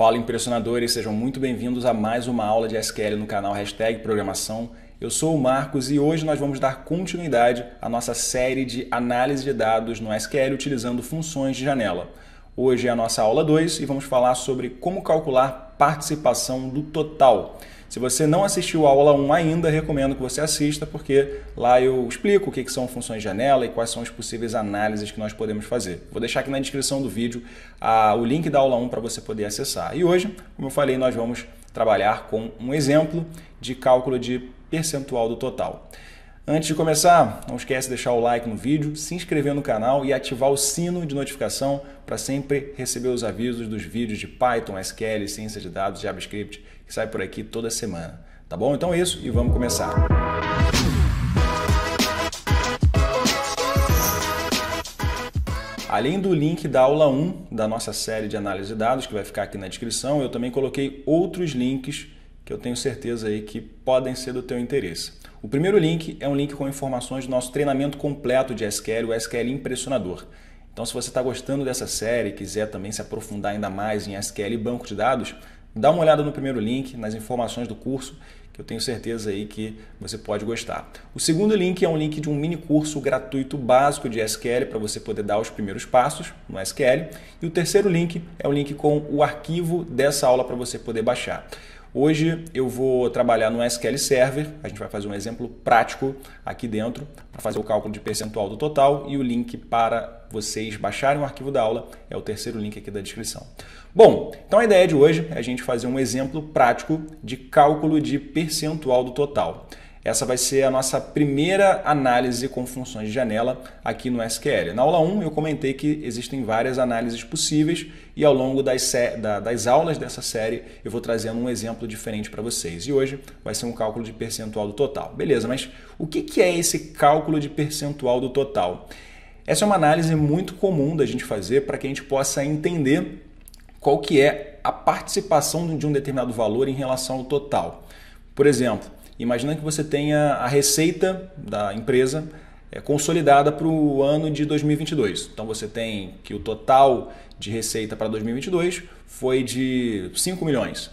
Fala impressionadores, sejam muito bem-vindos a mais uma aula de SQL no canal Hashtag Programação. Eu sou o Marcos e hoje nós vamos dar continuidade à nossa série de análise de dados no SQL utilizando funções de janela. Hoje é a nossa aula 2 e vamos falar sobre como calcular participação do total. Se você não assistiu a aula 1 ainda, recomendo que você assista, porque lá eu explico o que são funções janela e quais são as possíveis análises que nós podemos fazer. Vou deixar aqui na descrição do vídeo a, o link da aula 1 para você poder acessar. E hoje, como eu falei, nós vamos trabalhar com um exemplo de cálculo de percentual do total. Antes de começar, não esquece de deixar o like no vídeo, se inscrever no canal e ativar o sino de notificação para sempre receber os avisos dos vídeos de Python, SQL, ciência de dados, JavaScript que sai por aqui toda semana. Tá bom? Então é isso e vamos começar. Além do link da aula 1 da nossa série de análise de dados, que vai ficar aqui na descrição, eu também coloquei outros links que eu tenho certeza aí que podem ser do teu interesse. O primeiro link é um link com informações do nosso treinamento completo de SQL, o SQL Impressionador. Então, se você está gostando dessa série quiser também se aprofundar ainda mais em SQL e banco de dados, dá uma olhada no primeiro link, nas informações do curso, que eu tenho certeza aí que você pode gostar. O segundo link é um link de um mini curso gratuito básico de SQL para você poder dar os primeiros passos no SQL. E o terceiro link é o link com o arquivo dessa aula para você poder baixar. Hoje eu vou trabalhar no SQL Server, a gente vai fazer um exemplo prático aqui dentro para fazer o cálculo de percentual do total e o link para vocês baixarem o arquivo da aula é o terceiro link aqui da descrição. Bom, então a ideia de hoje é a gente fazer um exemplo prático de cálculo de percentual do total. Essa vai ser a nossa primeira análise com funções de janela aqui no SQL. Na aula 1 eu comentei que existem várias análises possíveis e ao longo das, da, das aulas dessa série eu vou trazendo um exemplo diferente para vocês. E hoje vai ser um cálculo de percentual do total. Beleza, mas o que, que é esse cálculo de percentual do total? Essa é uma análise muito comum da gente fazer para que a gente possa entender qual que é a participação de um determinado valor em relação ao total. Por exemplo, Imagina que você tenha a receita da empresa é, consolidada para o ano de 2022. Então você tem que o total de receita para 2022 foi de 5 milhões.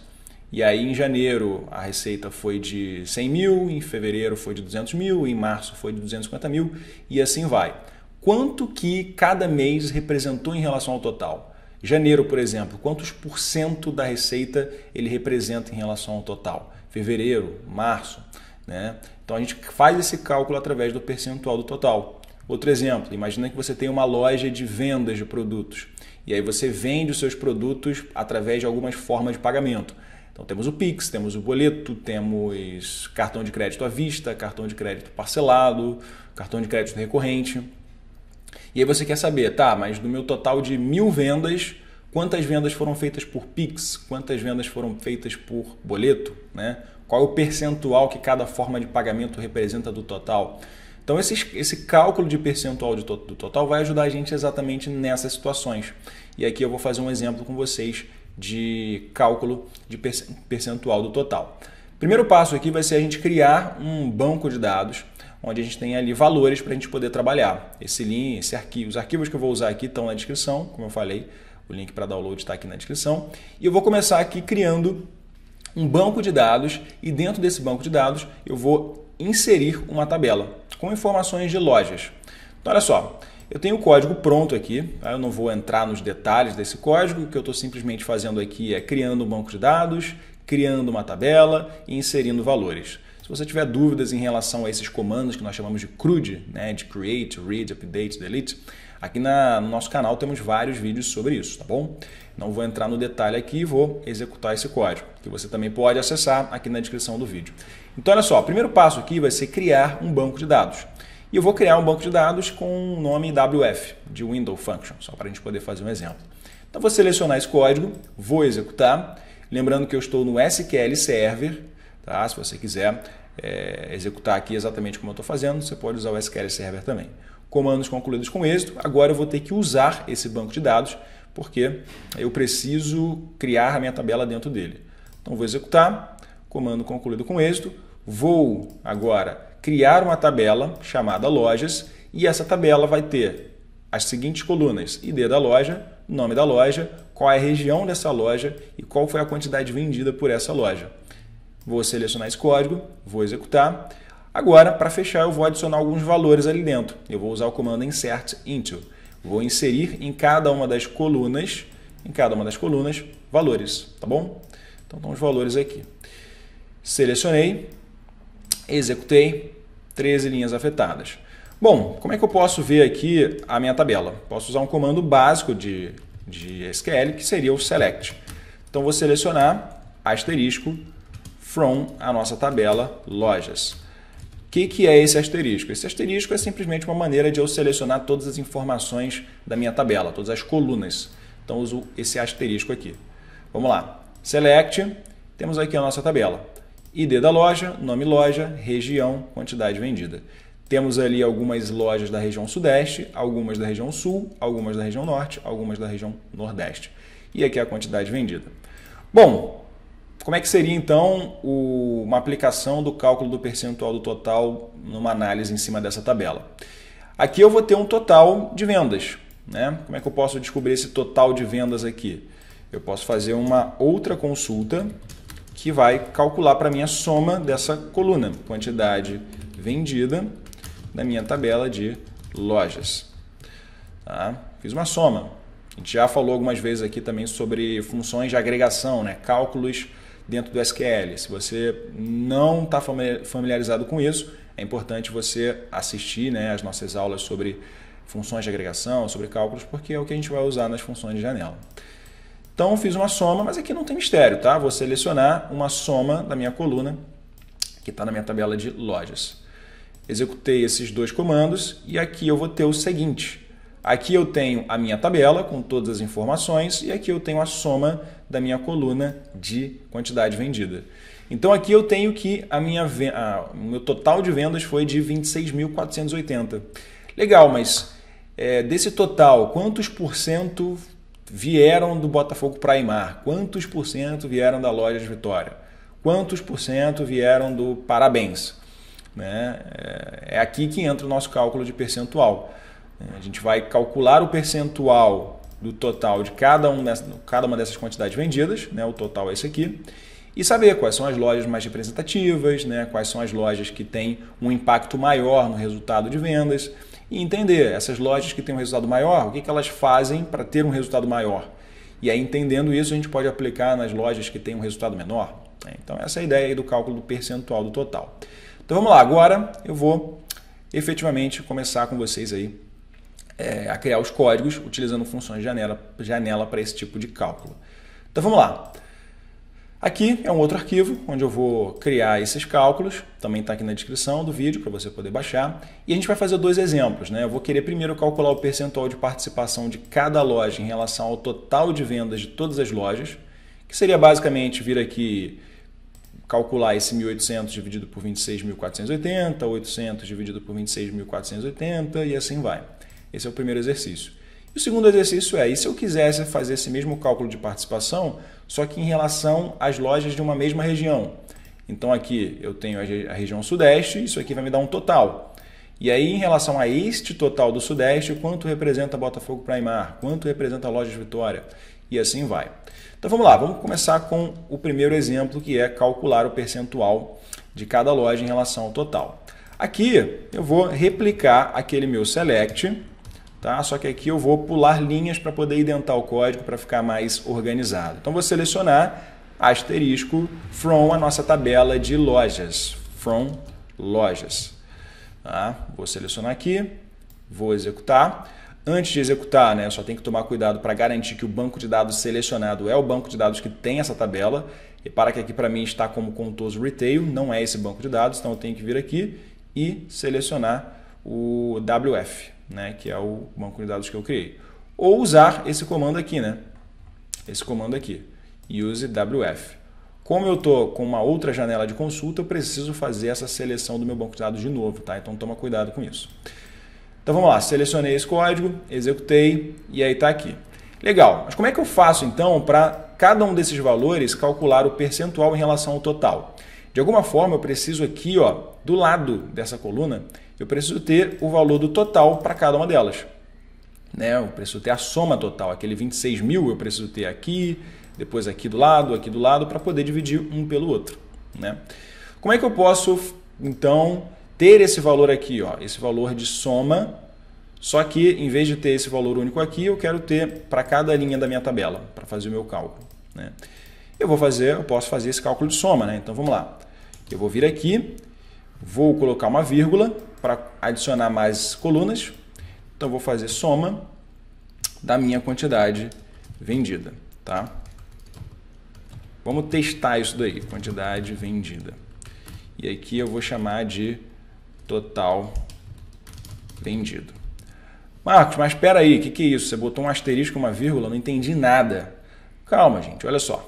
E aí em janeiro a receita foi de 100 mil, em fevereiro foi de 200 mil, em março foi de 250 mil e assim vai. Quanto que cada mês representou em relação ao total? Janeiro, por exemplo, quantos por cento da receita ele representa em relação ao total? fevereiro, março. Né? Então a gente faz esse cálculo através do percentual do total. Outro exemplo, imagina que você tem uma loja de vendas de produtos e aí você vende os seus produtos através de algumas formas de pagamento. Então temos o Pix, temos o boleto, temos cartão de crédito à vista, cartão de crédito parcelado, cartão de crédito recorrente. E aí você quer saber, tá, mas do meu total de mil vendas, quantas vendas foram feitas por Pix, quantas vendas foram feitas por boleto, né? qual é o percentual que cada forma de pagamento representa do total. Então, esse, esse cálculo de percentual de to, do total vai ajudar a gente exatamente nessas situações. E aqui eu vou fazer um exemplo com vocês de cálculo de percentual do total. Primeiro passo aqui vai ser a gente criar um banco de dados onde a gente tem ali valores para a gente poder trabalhar. Esse link, esse arquivo, os arquivos que eu vou usar aqui estão na descrição, como eu falei. O link para download está aqui na descrição. E eu vou começar aqui criando um banco de dados e dentro desse banco de dados eu vou inserir uma tabela com informações de lojas. Então, olha só, eu tenho o código pronto aqui, tá? eu não vou entrar nos detalhes desse código, o que eu estou simplesmente fazendo aqui é criando um banco de dados, criando uma tabela e inserindo valores. Se você tiver dúvidas em relação a esses comandos que nós chamamos de CRUD, né, de Create, Read, Update, Delete, Aqui na, no nosso canal temos vários vídeos sobre isso, tá bom? Não vou entrar no detalhe aqui e vou executar esse código, que você também pode acessar aqui na descrição do vídeo. Então, olha só, o primeiro passo aqui vai ser criar um banco de dados. E eu vou criar um banco de dados com o nome WF, de Window Function, só para a gente poder fazer um exemplo. Então, vou selecionar esse código, vou executar. Lembrando que eu estou no SQL Server, tá? se você quiser é, executar aqui exatamente como eu estou fazendo, você pode usar o SQL Server também comandos concluídos com êxito, agora eu vou ter que usar esse banco de dados porque eu preciso criar a minha tabela dentro dele. Então vou executar, comando concluído com êxito, vou agora criar uma tabela chamada lojas e essa tabela vai ter as seguintes colunas: ID da loja, nome da loja, qual é a região dessa loja e qual foi a quantidade vendida por essa loja. Vou selecionar esse código, vou executar Agora, para fechar, eu vou adicionar alguns valores ali dentro. Eu vou usar o comando insert into. Vou inserir em cada uma das colunas, em cada uma das colunas, valores, tá bom? Então estão os valores aqui. Selecionei, executei, 13 linhas afetadas. Bom, como é que eu posso ver aqui a minha tabela? Posso usar um comando básico de, de SQL, que seria o select. Então vou selecionar asterisco from a nossa tabela lojas. O que, que, é esse asterisco? Esse asterisco é simplesmente uma maneira de eu selecionar todas as informações da minha tabela, todas as colunas. Então uso esse asterisco aqui. Vamos lá. Select, temos aqui a nossa tabela. ID da loja, nome loja, região, quantidade vendida. Temos ali algumas lojas da região sudeste, algumas da região sul, algumas da região norte, algumas da região nordeste. E aqui é a quantidade vendida. Bom, como é que seria então o, uma aplicação do cálculo do percentual do total numa análise em cima dessa tabela? Aqui eu vou ter um total de vendas. Né? Como é que eu posso descobrir esse total de vendas aqui? Eu posso fazer uma outra consulta que vai calcular para mim a soma dessa coluna, quantidade vendida da minha tabela de lojas. Tá? Fiz uma soma. A gente já falou algumas vezes aqui também sobre funções de agregação, né? cálculos dentro do SQL. Se você não está familiarizado com isso, é importante você assistir né, as nossas aulas sobre funções de agregação, sobre cálculos, porque é o que a gente vai usar nas funções de janela. Então, fiz uma soma, mas aqui não tem mistério, tá? Vou selecionar uma soma da minha coluna, que está na minha tabela de lojas. Executei esses dois comandos e aqui eu vou ter o seguinte. Aqui eu tenho a minha tabela com todas as informações e aqui eu tenho a soma da minha coluna de quantidade vendida. Então aqui eu tenho que a minha a, o meu total de vendas foi de 26.480. Legal, mas é, desse total, quantos por cento vieram do Botafogo Praimar? Quantos por cento vieram da Loja de Vitória? Quantos por cento vieram do Parabéns? Né? É, é aqui que entra o nosso cálculo de percentual. É, a gente vai calcular o percentual do total de cada, um dessas, cada uma dessas quantidades vendidas, né? o total é esse aqui, e saber quais são as lojas mais representativas, né? quais são as lojas que têm um impacto maior no resultado de vendas, e entender essas lojas que têm um resultado maior, o que, que elas fazem para ter um resultado maior. E aí, entendendo isso, a gente pode aplicar nas lojas que têm um resultado menor. Né? Então, essa é a ideia do cálculo do percentual do total. Então, vamos lá. Agora eu vou efetivamente começar com vocês aí é, a criar os códigos utilizando funções janela, janela para esse tipo de cálculo. Então vamos lá. Aqui é um outro arquivo onde eu vou criar esses cálculos, também está aqui na descrição do vídeo para você poder baixar. E a gente vai fazer dois exemplos. Né? Eu vou querer primeiro calcular o percentual de participação de cada loja em relação ao total de vendas de todas as lojas, que seria basicamente vir aqui calcular esse 1.800 dividido por 26.480, 800 dividido por 26.480 e assim vai. Esse é o primeiro exercício. E o segundo exercício é: e se eu quisesse fazer esse mesmo cálculo de participação, só que em relação às lojas de uma mesma região? Então aqui eu tenho a região Sudeste, isso aqui vai me dar um total. E aí, em relação a este total do Sudeste, quanto representa Botafogo Primar? Quanto representa a de Vitória? E assim vai. Então vamos lá, vamos começar com o primeiro exemplo que é calcular o percentual de cada loja em relação ao total. Aqui eu vou replicar aquele meu select Tá? Só que aqui eu vou pular linhas para poder identar o código para ficar mais organizado. Então vou selecionar asterisco from a nossa tabela de lojas. From lojas. Tá? Vou selecionar aqui, vou executar. Antes de executar, né, só tem que tomar cuidado para garantir que o banco de dados selecionado é o banco de dados que tem essa tabela. Repara que aqui para mim está como Contoso Retail, não é esse banco de dados, então eu tenho que vir aqui e selecionar o WF né, que é o banco de dados que eu criei. Ou usar esse comando aqui, né? Esse comando aqui, use wf. Como eu estou com uma outra janela de consulta, eu preciso fazer essa seleção do meu banco de dados de novo, tá? Então toma cuidado com isso. Então vamos lá, selecionei esse código, executei e aí está aqui. Legal, mas como é que eu faço então para cada um desses valores calcular o percentual em relação ao total? De alguma forma, eu preciso aqui, ó, do lado dessa coluna, eu preciso ter o valor do total para cada uma delas. Né? Eu preciso ter a soma total, aquele 26 mil eu preciso ter aqui, depois aqui do lado, aqui do lado, para poder dividir um pelo outro. Né? Como é que eu posso, então, ter esse valor aqui, ó, esse valor de soma, só que em vez de ter esse valor único aqui, eu quero ter para cada linha da minha tabela, para fazer o meu cálculo. Né? eu vou fazer, eu posso fazer esse cálculo de soma, né? Então vamos lá. Eu vou vir aqui, vou colocar uma vírgula para adicionar mais colunas. Então vou fazer soma da minha quantidade vendida, tá? Vamos testar isso daí, quantidade vendida. E aqui eu vou chamar de total vendido. Marcos, mas espera aí, o que, que é isso? Você botou um asterisco, uma vírgula, não entendi nada. Calma, gente, olha só.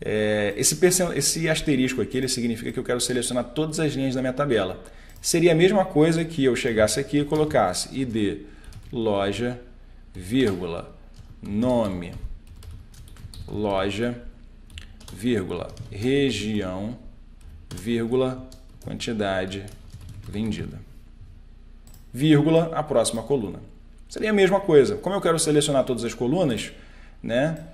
É, esse, esse asterisco aqui ele significa que eu quero selecionar todas as linhas da minha tabela. Seria a mesma coisa que eu chegasse aqui e colocasse id loja, vírgula, nome, loja, vírgula, região, vírgula, quantidade vendida. Vírgula, a próxima coluna. Seria a mesma coisa. Como eu quero selecionar todas as colunas, né?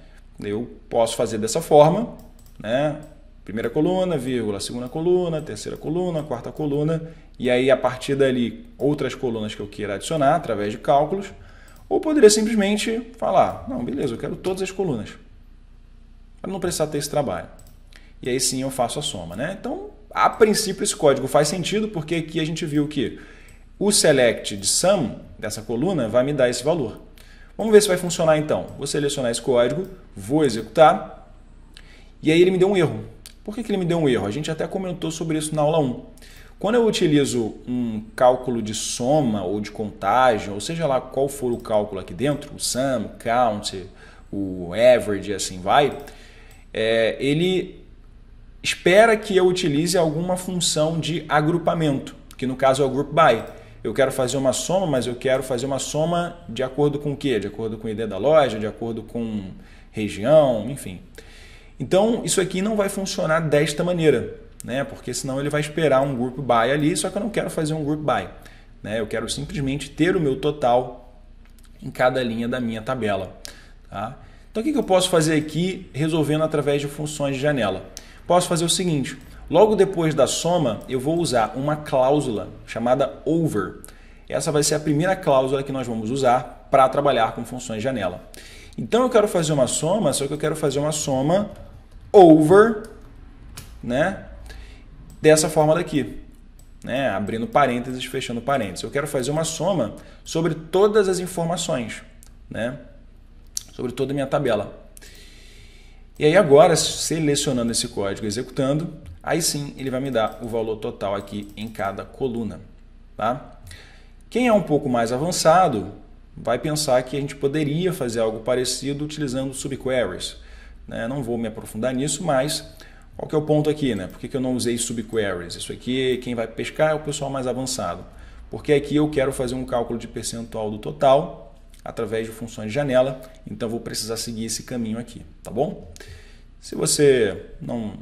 Eu posso fazer dessa forma, né? Primeira coluna, vírgula, segunda coluna, terceira coluna, quarta coluna, e aí a partir dali outras colunas que eu queira adicionar através de cálculos, ou poderia simplesmente falar, não, beleza, eu quero todas as colunas, para não precisar ter esse trabalho. E aí sim eu faço a soma, né? Então, a princípio esse código faz sentido, porque aqui a gente viu que o select de sum dessa coluna vai me dar esse valor. Vamos ver se vai funcionar então. Vou selecionar esse código, vou executar. E aí ele me deu um erro. Por que, que ele me deu um erro? A gente até comentou sobre isso na aula 1. Quando eu utilizo um cálculo de soma ou de contagem, ou seja lá qual for o cálculo aqui dentro, o sum, count, o average e assim vai, é, ele espera que eu utilize alguma função de agrupamento, que no caso é o group by eu quero fazer uma soma, mas eu quero fazer uma soma de acordo com o quê? De acordo com a ideia da loja, de acordo com região, enfim. Então, isso aqui não vai funcionar desta maneira, né? porque senão ele vai esperar um group by ali, só que eu não quero fazer um group by. Né? Eu quero simplesmente ter o meu total em cada linha da minha tabela. Tá? Então, o que eu posso fazer aqui resolvendo através de funções de janela? Posso fazer o seguinte, Logo depois da soma, eu vou usar uma cláusula chamada over. Essa vai ser a primeira cláusula que nós vamos usar para trabalhar com funções janela. Então eu quero fazer uma soma, só que eu quero fazer uma soma over, né? Dessa forma daqui, né? Abrindo parênteses, fechando parênteses. Eu quero fazer uma soma sobre todas as informações, né? Sobre toda a minha tabela. E aí agora, selecionando esse código, executando, Aí sim ele vai me dar o valor total aqui em cada coluna. Tá? Quem é um pouco mais avançado vai pensar que a gente poderia fazer algo parecido utilizando subqueries. Né? Não vou me aprofundar nisso, mas qual que é o ponto aqui? Né? Por que, que eu não usei subqueries? Isso aqui quem vai pescar é o pessoal mais avançado. Porque aqui eu quero fazer um cálculo de percentual do total através de funções de janela, então vou precisar seguir esse caminho aqui, tá bom? Se você não,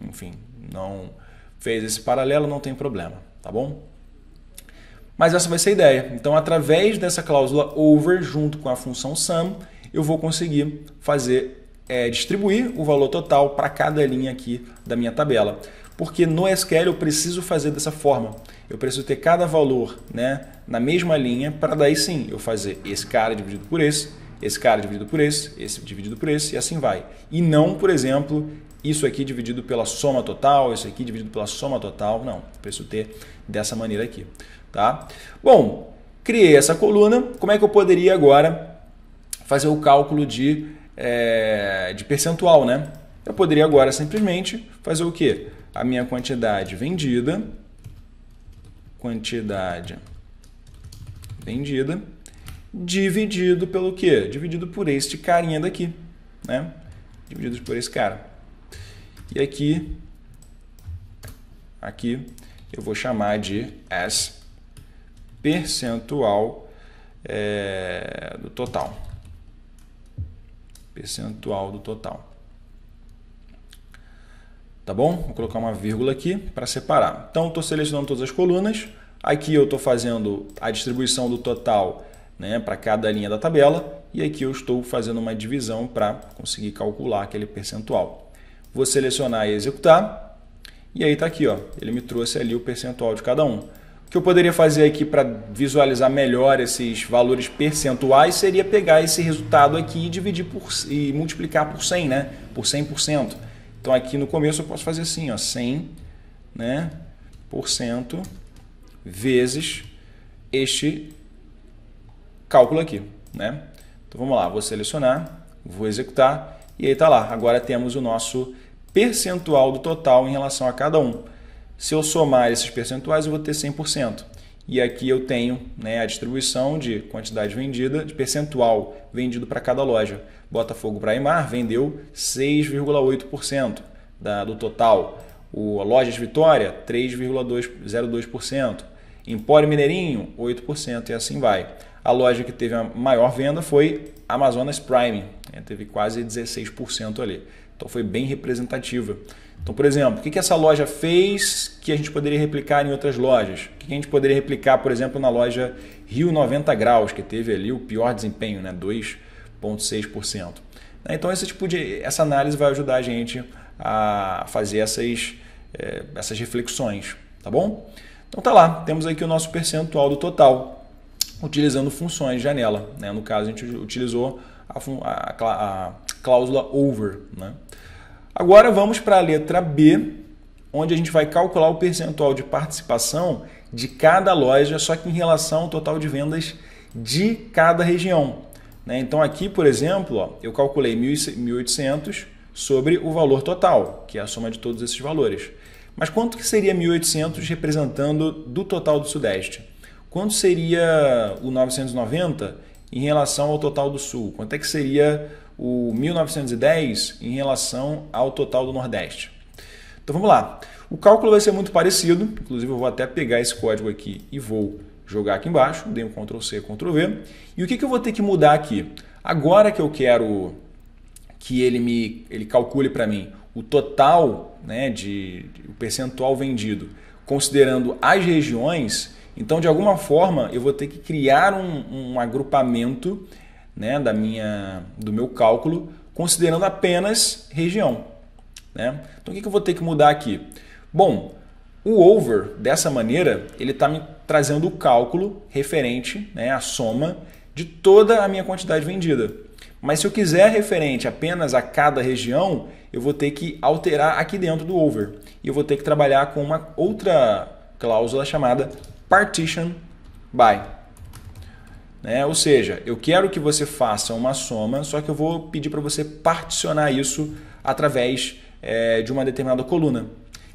enfim, não fez esse paralelo, não tem problema, tá bom? Mas essa vai ser a ideia. Então, através dessa cláusula over, junto com a função sum, eu vou conseguir fazer é, distribuir o valor total para cada linha aqui da minha tabela. Porque no SQL eu preciso fazer dessa forma. Eu preciso ter cada valor né, na mesma linha para daí sim eu fazer esse cara dividido por esse, esse cara dividido por esse, esse dividido por esse e assim vai. E não, por exemplo, isso aqui dividido pela soma total, isso aqui dividido pela soma total, não, preciso ter dessa maneira aqui, tá? Bom, criei essa coluna, como é que eu poderia agora fazer o cálculo de, é, de percentual, né? Eu poderia agora simplesmente fazer o quê? A minha quantidade vendida, quantidade vendida, dividido pelo quê? Dividido por este carinha daqui, né? Dividido por esse cara. E aqui, aqui eu vou chamar de S percentual é, do total. Percentual do total. Tá bom? Vou colocar uma vírgula aqui para separar. Então, estou selecionando todas as colunas. Aqui eu estou fazendo a distribuição do total né, para cada linha da tabela. E aqui eu estou fazendo uma divisão para conseguir calcular aquele percentual vou selecionar e executar. E aí está aqui, ó, ele me trouxe ali o percentual de cada um. O que eu poderia fazer aqui para visualizar melhor esses valores percentuais seria pegar esse resultado aqui e dividir por, e multiplicar por 100, né? Por 100%. Então aqui no começo eu posso fazer assim, ó, 100, né, por cento vezes este cálculo aqui, né? Então vamos lá, vou selecionar, vou executar e aí está lá, agora temos o nosso percentual do total em relação a cada um. Se eu somar esses percentuais, eu vou ter 100%. E aqui eu tenho né, a distribuição de quantidade vendida, de percentual vendido para cada loja. Botafogo Braimar vendeu 6,8% do total. O Lojas Vitória, 3,02%. Empório Mineirinho, 8% e assim vai. A loja que teve a maior venda foi Amazonas Prime, né? teve quase 16% ali. Então foi bem representativa. Então, por exemplo, o que, que essa loja fez que a gente poderia replicar em outras lojas? O que, que a gente poderia replicar, por exemplo, na loja Rio 90 Graus, que teve ali o pior desempenho, né? 2,6%. Né? Então, esse tipo de essa análise vai ajudar a gente a fazer essas, eh, essas reflexões, tá bom? Então tá lá, temos aqui o nosso percentual do total utilizando funções janela. Né? No caso, a gente utilizou a, a, a cláusula over. Né? Agora vamos para a letra B, onde a gente vai calcular o percentual de participação de cada loja, só que em relação ao total de vendas de cada região. Né? Então aqui, por exemplo, ó, eu calculei 1.800 sobre o valor total, que é a soma de todos esses valores. Mas quanto que seria 1.800 representando do total do Sudeste? Quanto seria o 990 em relação ao total do Sul? Quanto é que seria o 1910 em relação ao total do Nordeste? Então vamos lá. O cálculo vai ser muito parecido, inclusive eu vou até pegar esse código aqui e vou jogar aqui embaixo, dei um Ctrl C, Ctrl V. E o que, que eu vou ter que mudar aqui? Agora que eu quero que ele me ele calcule para mim o total, né, de, de, o percentual vendido, considerando as regiões, então, de alguma forma, eu vou ter que criar um, um agrupamento né, da minha, do meu cálculo considerando apenas região. Né? Então, o que eu vou ter que mudar aqui? Bom, o over, dessa maneira, ele está me trazendo o cálculo referente né, à soma de toda a minha quantidade vendida. Mas se eu quiser referente apenas a cada região, eu vou ter que alterar aqui dentro do over. E eu vou ter que trabalhar com uma outra cláusula chamada partition by. Né? Ou seja, eu quero que você faça uma soma, só que eu vou pedir para você particionar isso através é, de uma determinada coluna,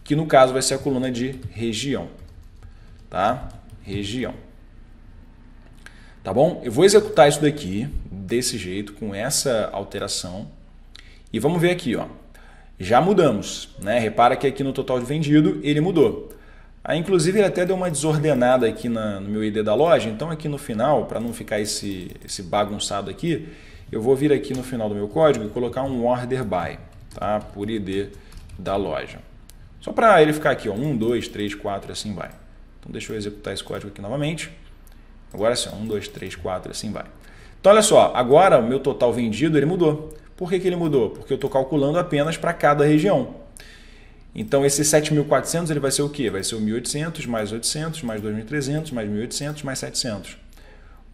que no caso vai ser a coluna de região. Tá? Região. Tá bom? Eu vou executar isso daqui desse jeito, com essa alteração. E vamos ver aqui, ó. Já mudamos, né? Repara que aqui no total de vendido ele mudou. Aí, ah, inclusive, ele até deu uma desordenada aqui na, no meu ID da loja. Então, aqui no final, para não ficar esse, esse bagunçado aqui, eu vou vir aqui no final do meu código e colocar um order by, tá? Por ID da loja. Só para ele ficar aqui, ó, 1, 2, 3, 4, assim vai. Então, deixa eu executar esse código aqui novamente. Agora sim, 1, 2, 3, 4, assim vai. Então, olha só, agora o meu total vendido ele mudou. Por que, que ele mudou? Porque eu estou calculando apenas para cada região. Então esse 7.400 ele vai ser o quê? Vai ser o 1.800 mais 800 mais 2.300 mais 1.800 mais 700.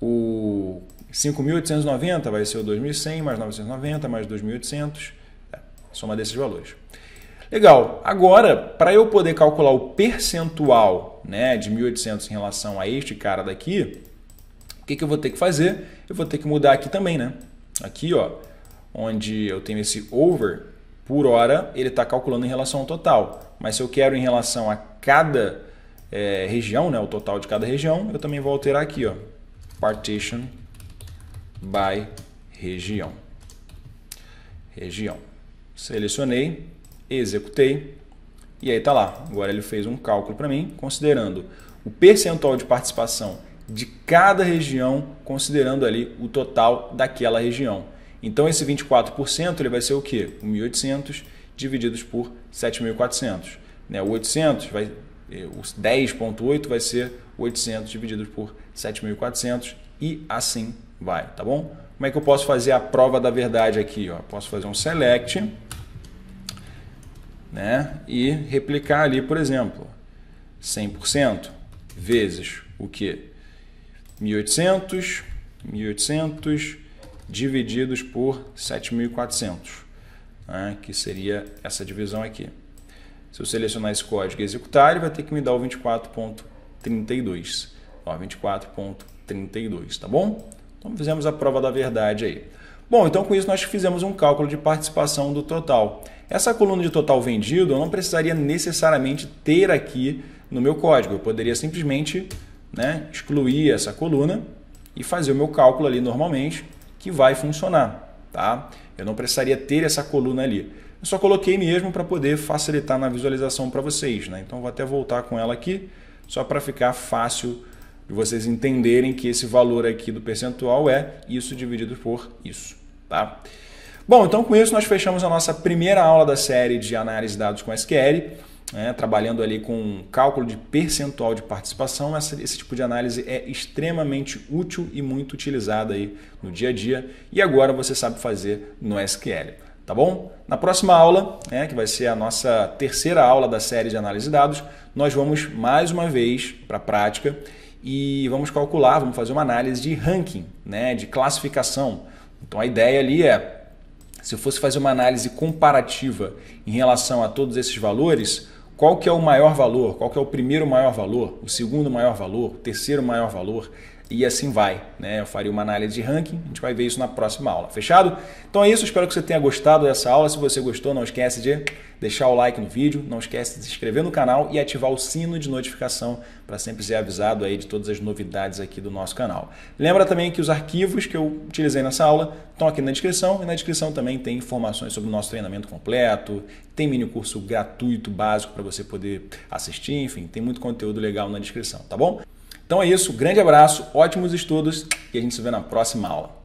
O 5.890 vai ser o 2.100 mais 990 mais 2.800, é, soma desses valores. Legal. Agora, para eu poder calcular o percentual né, de 1.800 em relação a este cara daqui, o que, que eu vou ter que fazer? Eu vou ter que mudar aqui também, né? Aqui, ó, onde eu tenho esse over, por hora, ele está calculando em relação ao total. Mas se eu quero em relação a cada é, região, né, o total de cada região, eu também vou alterar aqui, ó, partition by região. Região. Selecionei, executei e aí está lá. Agora ele fez um cálculo para mim, considerando o percentual de participação de cada região, considerando ali o total daquela região. Então esse 24% ele vai ser o quê? 1.800 divididos por 7.400. Né? O 800 vai eh, os 10.8 vai ser 800 dividido por 7.400 e assim vai, tá bom? Como é que eu posso fazer a prova da verdade aqui? Ó? Posso fazer um select né? e replicar ali, por exemplo, 100% vezes o que? 1.800, 1.800 divididos por 7.400, né? que seria essa divisão aqui. Se eu selecionar esse código e executar, ele vai ter que me dar o 24.32. 24.32, tá bom? Então fizemos a prova da verdade aí. Bom, então com isso nós fizemos um cálculo de participação do total. Essa coluna de total vendido eu não precisaria necessariamente ter aqui no meu código. Eu poderia simplesmente né, excluir essa coluna e fazer o meu cálculo ali normalmente que vai funcionar, tá? Eu não precisaria ter essa coluna ali. Eu só coloquei mesmo para poder facilitar na visualização para vocês, né? Então vou até voltar com ela aqui, só para ficar fácil de vocês entenderem que esse valor aqui do percentual é isso dividido por isso, tá? Bom, então com isso nós fechamos a nossa primeira aula da série de análise de dados com SQL né, trabalhando ali com cálculo de percentual de participação, essa, esse tipo de análise é extremamente útil e muito utilizada aí no dia a dia. E agora você sabe fazer no SQL, tá bom? Na próxima aula, né, que vai ser a nossa terceira aula da série de análise de dados, nós vamos mais uma vez para a prática e vamos calcular, vamos fazer uma análise de ranking, né, de classificação. Então a ideia ali é, se eu fosse fazer uma análise comparativa em relação a todos esses valores, qual que é o maior valor, qual que é o primeiro maior valor, o segundo maior valor, o terceiro maior valor e assim vai. Né? Eu faria uma análise de ranking, a gente vai ver isso na próxima aula. Fechado? Então é isso, espero que você tenha gostado dessa aula. Se você gostou, não esquece de deixar o like no vídeo, não esquece de se inscrever no canal e ativar o sino de notificação para sempre ser avisado aí de todas as novidades aqui do nosso canal. Lembra também que os arquivos que eu utilizei nessa aula estão aqui na descrição e na descrição também tem informações sobre o nosso treinamento completo, tem mini curso gratuito básico para você poder assistir, enfim, tem muito conteúdo legal na descrição, tá bom? Então é isso, grande abraço, ótimos estudos e a gente se vê na próxima aula.